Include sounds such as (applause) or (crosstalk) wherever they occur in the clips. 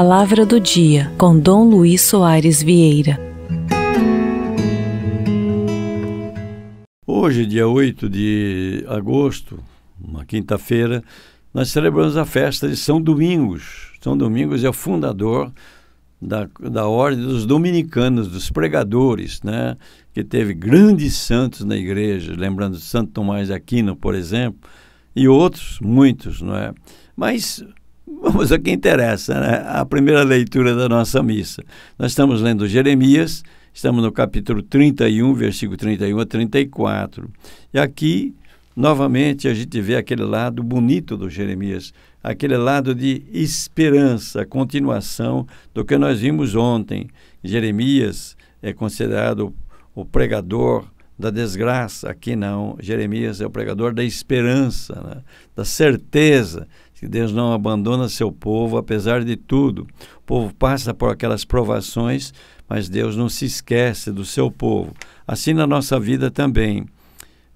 Palavra do Dia, com Dom Luiz Soares Vieira. Hoje, dia 8 de agosto, uma quinta-feira, nós celebramos a festa de São Domingos. São Domingos é o fundador da, da Ordem dos Dominicanos, dos pregadores, né? que teve grandes santos na igreja, lembrando Santo Tomás de Aquino, por exemplo, e outros, muitos, não é? Mas Vamos ao que interessa, né? A primeira leitura da nossa missa. Nós estamos lendo Jeremias, estamos no capítulo 31, versículo 31 a 34. E aqui, novamente, a gente vê aquele lado bonito do Jeremias, aquele lado de esperança, continuação do que nós vimos ontem. Jeremias é considerado o pregador da desgraça, aqui não. Jeremias é o pregador da esperança, né? da certeza que Deus não abandona seu povo, apesar de tudo. O povo passa por aquelas provações, mas Deus não se esquece do seu povo. Assim na nossa vida também.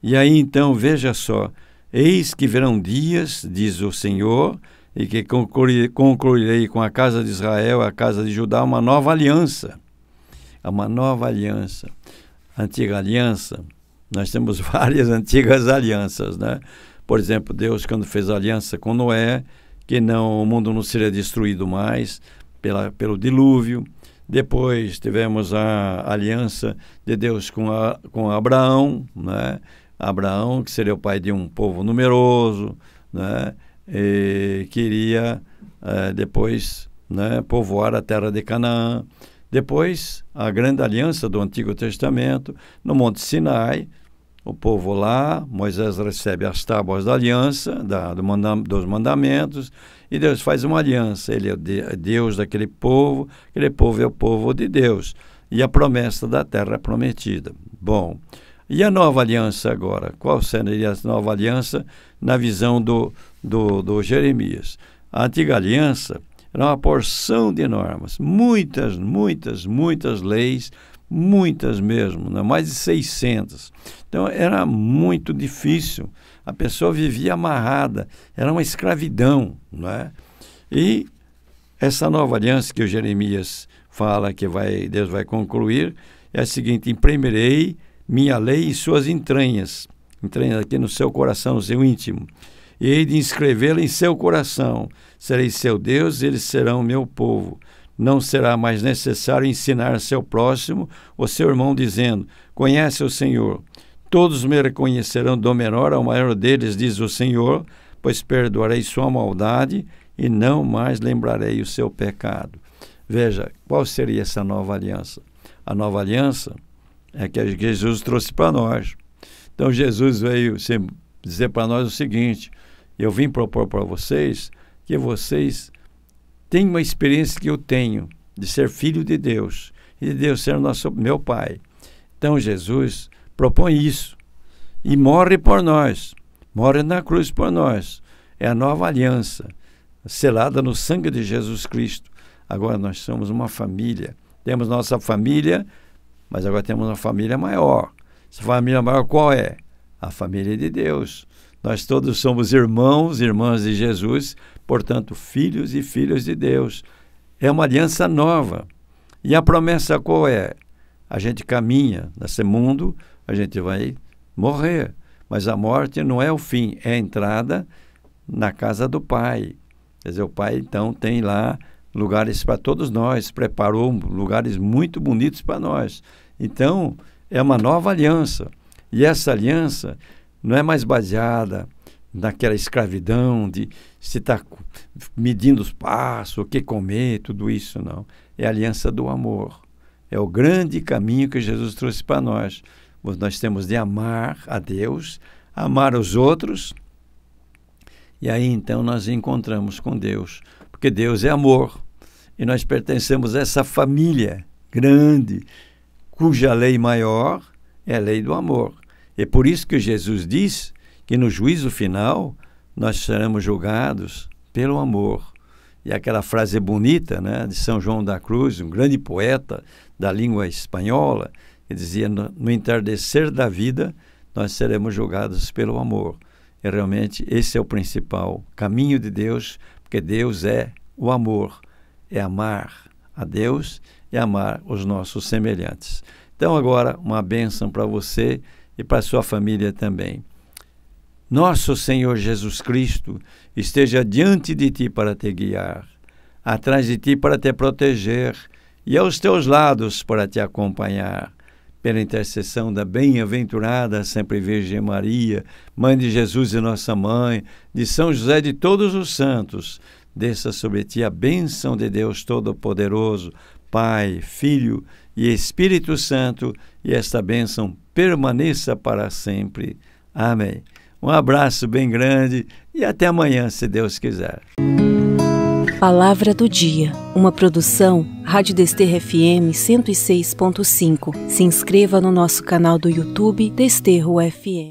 E aí então, veja só: Eis que verão dias, diz o Senhor, e que concluirei com a casa de Israel, a casa de Judá, uma nova aliança. Uma nova aliança. Antiga aliança. Nós temos (laughs) várias antigas alianças, né? Por exemplo, Deus, quando fez a aliança com Noé, que não o mundo não seria destruído mais pela, pelo dilúvio. Depois tivemos a aliança de Deus com, a, com Abraão, né? Abraão, que seria o pai de um povo numeroso, né? E queria é, depois né, povoar a terra de Canaã. Depois, a grande aliança do Antigo Testamento, no Monte Sinai, o povo lá, Moisés recebe as tábuas da aliança, da, do manda, dos mandamentos, e Deus faz uma aliança. Ele é, é, Deus daquele povo, aquele povo é o povo de Deus. E a promessa da terra é prometida. Bom, e a nova aliança agora? Qual seria a nova aliança na visão do, do, do Jeremias? A antiga aliança era uma porção de normas, muitas, muitas, muitas leis muitas mesmo, né? mais de 600. Então era muito difícil, a pessoa vivia amarrada, era uma escravidão. Né? E essa nova aliança que o Jeremias fala que vai, Deus vai concluir é a seguinte: imprimirei minha lei em suas entranhas, entranhas aqui no seu coração, no seu íntimo, e hei de inscrevê-la em seu coração. Serei seu Deus, e eles serão meu povo não será mais necessário ensinar seu próximo ou seu irmão, dizendo: Conhece o Senhor. Todos me reconhecerão do menor ao maior deles, diz o Senhor, pois perdoarei sua maldade e não mais lembrarei o seu pecado. Veja, qual seria essa nova aliança? A nova aliança é que Jesus trouxe para nós. Então Jesus veio dizer para nós o seguinte: eu vim propor para vocês que vocês tem uma experiência que eu tenho de ser filho de Deus e de Deus ser nosso, meu Pai. Então Jesus propõe isso e morre por nós, morre na cruz por nós. É a nova aliança, selada no sangue de Jesus Cristo. Agora nós somos uma família. Temos nossa família, mas agora temos uma família maior. Essa família maior qual é? A família de Deus. Nós todos somos irmãos, irmãs de Jesus, portanto, filhos e filhas de Deus. É uma aliança nova. E a promessa qual é? A gente caminha nesse mundo, a gente vai morrer, mas a morte não é o fim, é a entrada na casa do Pai. Quer dizer, o Pai então tem lá lugares para todos nós, preparou lugares muito bonitos para nós. Então, é uma nova aliança. E essa aliança não é mais baseada naquela escravidão de se estar tá medindo os passos, o que comer, tudo isso, não. É a aliança do amor. É o grande caminho que Jesus trouxe para nós. Nós temos de amar a Deus, amar os outros, e aí então nós encontramos com Deus, porque Deus é amor e nós pertencemos a essa família grande, cuja lei maior é a lei do amor. É por isso que Jesus diz que no juízo final nós seremos julgados pelo amor. E aquela frase bonita né, de São João da Cruz, um grande poeta da língua espanhola, que dizia: No entardecer da vida, nós seremos julgados pelo amor. E realmente esse é o principal caminho de Deus, porque Deus é o amor, é amar a Deus e amar os nossos semelhantes. Então, agora, uma bênção para você e para sua família também. Nosso Senhor Jesus Cristo esteja diante de ti para te guiar, atrás de ti para te proteger e aos teus lados para te acompanhar. Pela intercessão da bem-aventurada Sempre Virgem Maria, Mãe de Jesus e Nossa Mãe, de São José e de todos os santos, desça sobre ti a bênção de Deus Todo-Poderoso, Pai, Filho e Espírito Santo, e esta bênção permaneça para sempre. Amém. Um abraço bem grande e até amanhã, se Deus quiser. Palavra do Dia, uma produção Rádio Desterro FM 106.5. Se inscreva no nosso canal do YouTube Desterro FM.